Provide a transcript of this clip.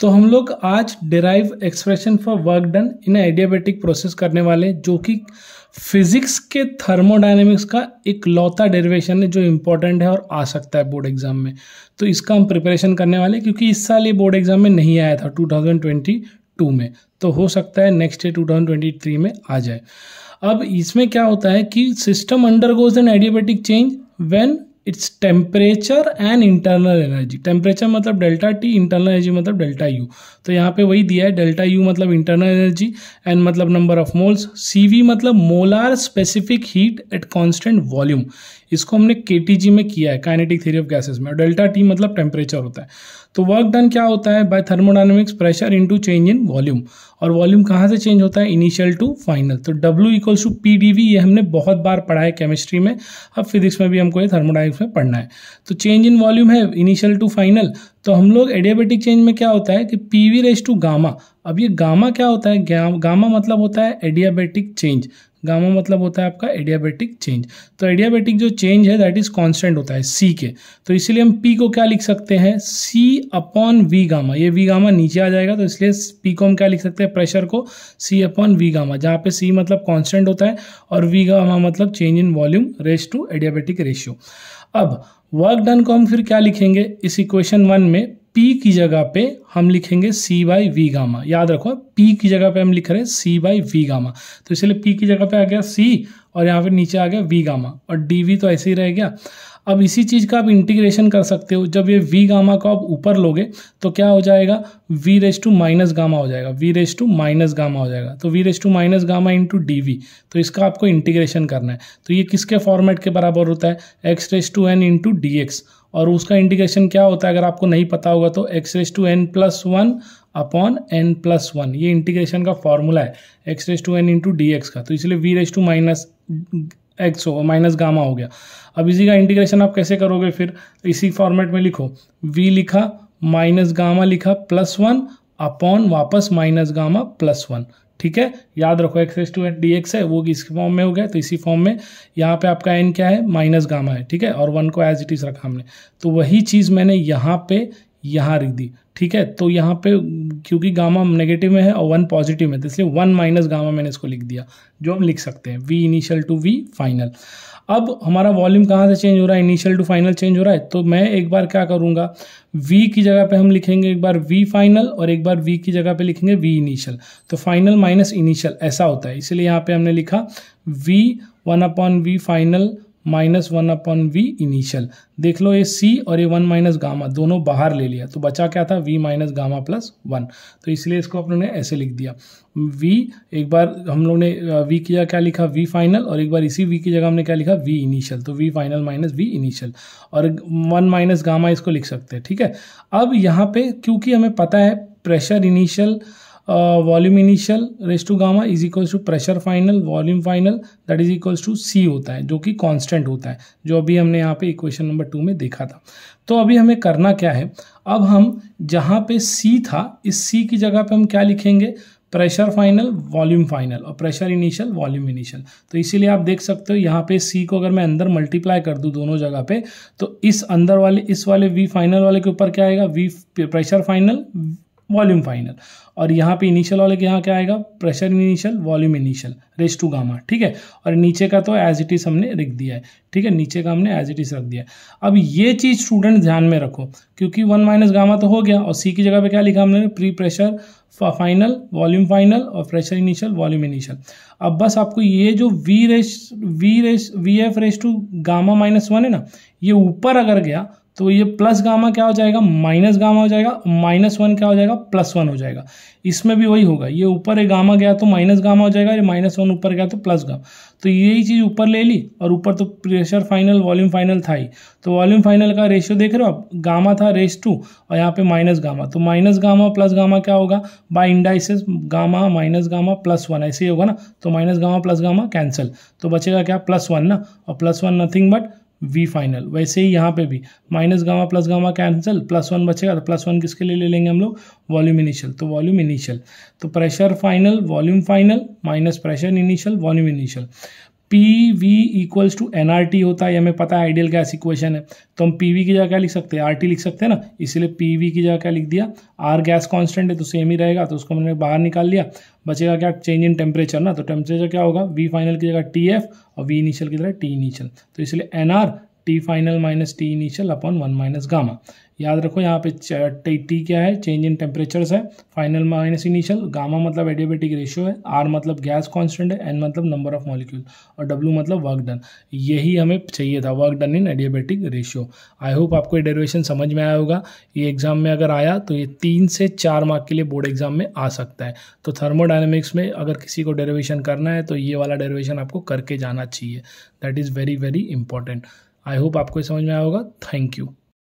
तो हम लोग आज derive expression for work done in adiabatic process करने वाले जो कि फिजिक्स के थर्मोडाइनमिक्स का एक लौता डेरिवेशन है जो इम्पोर्टेंट है और आ सकता है बोर्ड एग्जाम में तो इसका हम प्रिपरेशन करने वाले क्योंकि इस साल ये बोर्ड एग्जाम में नहीं आया था 2022 में तो हो सकता है नेक्स्ट ईयर 2023 में आ जाए अब इसमें क्या होता है कि system undergoes an adiabatic change when its temperature and internal energy temperature मतलब डेल्टा टी इंटरनल एनर्जी मतलब डेल्टा यू तो यहाँ पे वही दिया है डेल्टा यू मतलब इंटरनल एनर्जी एंड मतलब नंबर ऑफ मोल्स सी मतलब molar specific heat at constant volume इसको हमने के में किया है काइनेटिक थ्योरी ऑफ गैसेस में डेल्टा टी मतलब टेम्परेचर होता है तो वर्क डन क्या होता है by thermodynamics pressure into change in volume और वॉल्यूम कहाँ से चेंज होता है इनिशियल टू फाइनल तो W equals to P D V ये हमने बहुत बार पढ़ा है केमिस्ट्री में अब फिजिक्स में भी हमको ये थर्मोडाइनमिक्स में पढ़ना है तो चेंज इन वॉल्यूम है इनिशियल टू फाइनल तो हम लोग एडियाबेटिक चेंज में क्या होता है कि P V raise to gamma अब ये गामा क्या होता है गामा मतलब होता है एडियाबेटिक चेंज गामा मतलब होता है आपका एडियाबेटिक चेंज तो एडियाबेटिक जो चेंज है दैट इज कॉन्स्टेंट होता है सी के तो इसलिए हम पी को क्या लिख सकते हैं सी अपॉन वी गामा ये वी गामा नीचे आ जाएगा तो इसलिए पी को हम क्या लिख सकते हैं प्रेशर को सी अपॉन वी गामा जहाँ पे सी मतलब कॉन्स्टेंट होता है और वी गामा मतलब change in volume raise to adiabatic ratio अब वर्क डन को हम फिर क्या लिखेंगे इस इक्वेशन वन में पी की जगह पे हम लिखेंगे सी बाई वी गामा याद रखो पी की जगह पे हम लिख रहे हैं सी बाई वी गामा तो इसलिए पी की जगह पे आ गया सी और यहाँ पे नीचे आ गया वी गामा और डी वी तो ऐसे ही रह गया अब इसी चीज़ का आप इंटीग्रेशन कर सकते हो जब ये वी गामा को आप ऊपर लोगे तो क्या हो जाएगा V raise to minus gamma हो जाएगा V raise to minus gamma हो जाएगा तो V raise to minus gamma into D V तो इसका आपको इंटीग्रेशन करना है तो ये किसके फॉर्मेट के बराबर होता है X raise to N into D X और उसका इंडिकेशन क्या होता है अगर आपको नहीं पता होगा तो X raise to N plus one upon N plus one ये इंटीग्रेशन का फॉर्मूला है X raise to N into D X का तो इसलिए V raise to minus X हो माइनस गामा हो गया अब इसी का इंटीग्रेशन आप कैसे करोगे फिर इसी फॉर्मेट में लिखो वी लिखा माइनस गामा लिखा प्लस वन अपॉन वापस माइनस गामा प्लस वन ठीक है याद रखो S to N D X है वो इस फॉर्म में हो गया तो इसी फॉर्म में यहाँ पे आपका एन क्या है माइनस गामा है ठीक है और वन को एज इट इज़ रखा हमने तो वही चीज़ मैंने यहाँ पे यहाँ रख दी ठीक है तो यहाँ पे क्योंकि गामा नेगेटिव में है और वन पॉजिटिव में तो इसलिए वन माइनस गामा मैंने इसको लिख दिया जो हम लिख सकते हैं V initial to V final अब हमारा वॉल्यूम कहाँ से चेंज हो रहा है इनिशियल टू फाइनल चेंज हो रहा है तो मैं एक बार क्या करूँगा वी की जगह पे हम लिखेंगे एक बार वी फाइनल और एक बार वी की जगह पे लिखेंगे वी इनिशियल तो फाइनल माइनस इनिशियल ऐसा होता है इसलिए यहाँ पे हमने लिखा V one upon V final minus one upon V initial देख लो ये सी और ये वन माइनस गामा दोनों बाहर ले लिया तो बचा क्या था V minus gamma plus one तो इसलिए इसको आप लोगों ने ऐसे लिख दिया वी एक बार हम लोग ने वी की जगह क्या लिखा वी फाइनल और एक बार इसी वी की जगह हमने क्या लिखा वी इनिशियल तो V final minus V initial और वन माइनस गामा इसको लिख सकते हैं ठीक है अब यहाँ पे क्योंकि हमें पता है pressure initial volume initial raise to gamma is equals to pressure final volume final that is equals to C होता है जो कि कांस्टेंट होता है जो अभी हमने यहाँ पे इक्वेशन नंबर टू में देखा था तो अभी हमें करना क्या है अब हम जहाँ पे सी था इस सी की जगह पे हम क्या लिखेंगे प्रेशर फाइनल वॉल्यूम फाइनल और प्रेशर इनिशियल वॉल्यूम इनिशियल तो इसीलिए आप देख सकते हो यहाँ पे सी को अगर मैं अंदर मल्टीप्लाई कर दूँ दोनों जगह पे तो इस अंदर वाले इस वाले वी फाइनल वाले के ऊपर क्या आएगा V pressure final volume final और यहाँ पे इनिशियल वाले के यहाँ क्या आएगा pressure initial volume initial raise to gamma ठीक है और नीचे का तो एज इट इज हमने रख दिया है ठीक है नीचे का हमने एज इट इज रख दिया है अब ये चीज़ स्टूडेंट ध्यान में रखो क्योंकि वन माइनस गामा तो हो गया और सी की जगह पे क्या लिखा हमने pre pressure final volume final और प्रेशर इनिशियल वॉल्यूम इनिशियल अब बस आपको ये जो V raise V raise V F raise to gamma minus one है ना ये ऊपर अगर गया तो ये प्लस गामा क्या हो जाएगा माइनस गामा हो जाएगा माइनस वन क्या हो जाएगा प्लस वन हो जाएगा इसमें भी वही होगा ये ऊपर एक गामा गया तो माइनस गामा हो जाएगा ये माइनस वन ऊपर गया तो प्लस गामा तो यही चीज़ ऊपर ले ली और ऊपर तो प्रेशर फाइनल वॉल्यूम फाइनल था ही तो वॉल्यूम फाइनल का रेशियो देख रहे हो आप गामा था रेस टू और यहाँ पे माइनस गामा तो माइनस गामा प्लस गामा क्या होगा by indices gamma minus gamma plus one ऐसे ही होगा ना तो minus gamma plus gamma cancel तो बचेगा क्या प्लस वन ना और plus one nothing but V final वैसे ही यहाँ पे भी minus gamma plus gamma cancel plus one बचेगा तो प्लस वन किसके लिए ले लेंगे हम लोग वॉल्यूम इनिशियल तो वॉल्यूम इनिशियल तो pressure final volume final minus pressure initial volume initial P V equals to N R T होता है हमें पता है आइडियल गैस इक्वेशन है तो हम पी वी की जगह क्या लिख सकते हैं आर टी लिख सकते हैं ना इसलिए पी वी की जगह क्या लिख दिया आर गैस कांस्टेंट है तो सेम ही रहेगा तो उसको मैंने बाहर निकाल लिया बचेगा क्या चेंज इन टेम्परेचर ना तो टेम्परेचर क्या होगा वी फाइनल की जगह टी एफ और वी इनिशियल की तरह टी इनिशियल तो इसलिए N R T final minus T initial upon one minus gamma याद रखो यहाँ पे टी, टी क्या है चेंज इन टेम्परेचर्स है फाइनल माइनस इनिशियल गामा मतलब एडियोबेटिक रेशियो है आर मतलब गैस कांस्टेंट है एन मतलब नंबर ऑफ मॉलिक्यूल और डब्ल्यू मतलब वर्क डन यही हमें चाहिए था work done in adiabatic ratio I hope आपको ये डेरिवेशन समझ में आया होगा ये एग्जाम में अगर आया तो ये तीन से चार मार्क के लिए बोर्ड एग्जाम में आ सकता है तो थर्मोडाइनमिक्स में अगर किसी को डेरिवेशन करना है तो ये वाला डेरिवेशन आपको करके जाना चाहिए that is very very important I hope आपको समझ में आया होगा थैंक यू